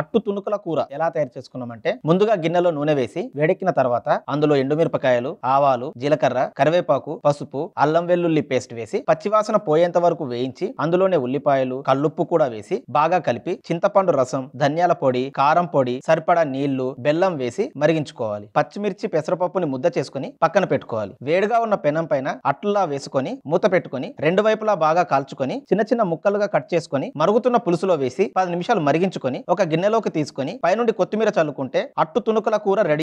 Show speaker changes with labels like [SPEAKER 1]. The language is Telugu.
[SPEAKER 1] అట్టు తుణుకుల కూర ఎలా తయారు చేసుకున్నామంటే ముందుగా గిన్నెలో నూనె వేసి వేడెక్కిన తర్వాత అందులో ఎండుమిరపకాయలు ఆవాలు జీలకర్ర కరివేపాకు పసుపు అల్లం వెల్లుల్లి పేస్ట్ వేసి పచ్చివాసన పోయేంత వరకు వేయించి అందులోనే ఉల్లిపాయలు కల్లుప్పు కూడా వేసి బాగా కలిపి చింతపండు రసం ధనియాల పొడి కారం పొడి సరిపడా నీళ్లు బెల్లం వేసి మరిగించుకోవాలి పచ్చిమిర్చి పెసరపప్పుని ముద్ద చేసుకుని పక్కన పెట్టుకోవాలి వేడిగా ఉన్న పెనం పైన అట్లా వేసుకొని మూత పెట్టుకుని రెండు వైపులా బాగా కాల్చుకొని చిన్న చిన్న ముక్కలుగా కట్ చేసుకుని మరుగుతున్న పులుసులో వేసి పది నిమిషాలు మరిగించుకొని ఒక గిన్నె గిన్నెలోకి తీసుకుని పైనుండి కొత్తిమీర చల్లుకుంటే అట్టు తునుకుల కూర రెడీ